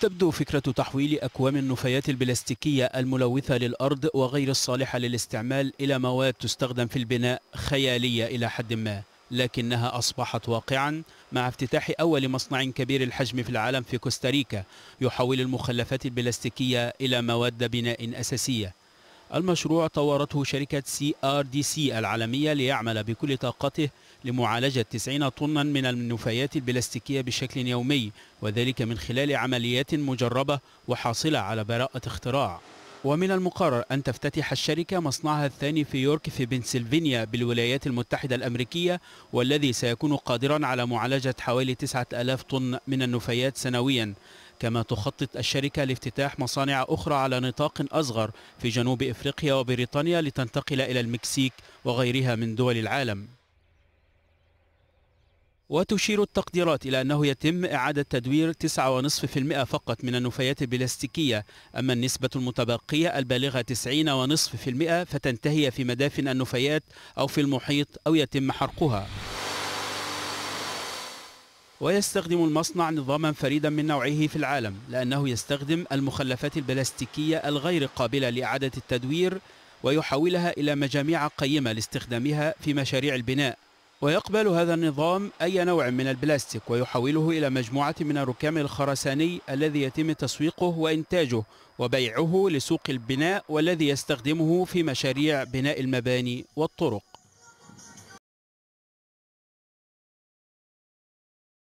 تبدو فكرة تحويل أكوام النفايات البلاستيكية الملوثة للأرض وغير الصالحة للاستعمال إلى مواد تستخدم في البناء خيالية إلى حد ما لكنها أصبحت واقعا مع افتتاح أول مصنع كبير الحجم في العالم في كوستاريكا يحول المخلفات البلاستيكية إلى مواد بناء أساسية المشروع طورته شركة سي آر دي سي العالمية ليعمل بكل طاقته لمعالجة 90 طنا من النفايات البلاستيكية بشكل يومي وذلك من خلال عمليات مجربة وحاصلة على براءة اختراع ومن المقرر أن تفتتح الشركة مصنعها الثاني في يورك في بنسلفانيا بالولايات المتحدة الأمريكية والذي سيكون قادرا على معالجة حوالي 9000 طن من النفايات سنويا كما تخطط الشركة لافتتاح مصانع أخرى على نطاق أصغر في جنوب إفريقيا وبريطانيا لتنتقل إلى المكسيك وغيرها من دول العالم وتشير التقديرات إلى أنه يتم إعادة تدوير 9.5% فقط من النفايات البلاستيكية أما النسبة المتبقية البالغة 90.5% فتنتهي في مدافن النفايات أو في المحيط أو يتم حرقها ويستخدم المصنع نظاما فريدا من نوعه في العالم لأنه يستخدم المخلفات البلاستيكية الغير قابلة لإعادة التدوير ويحولها إلى مجاميع قيمة لاستخدامها في مشاريع البناء ويقبل هذا النظام أي نوع من البلاستيك ويحوله إلى مجموعة من الركام الخرساني الذي يتم تسويقه وإنتاجه وبيعه لسوق البناء والذي يستخدمه في مشاريع بناء المباني والطرق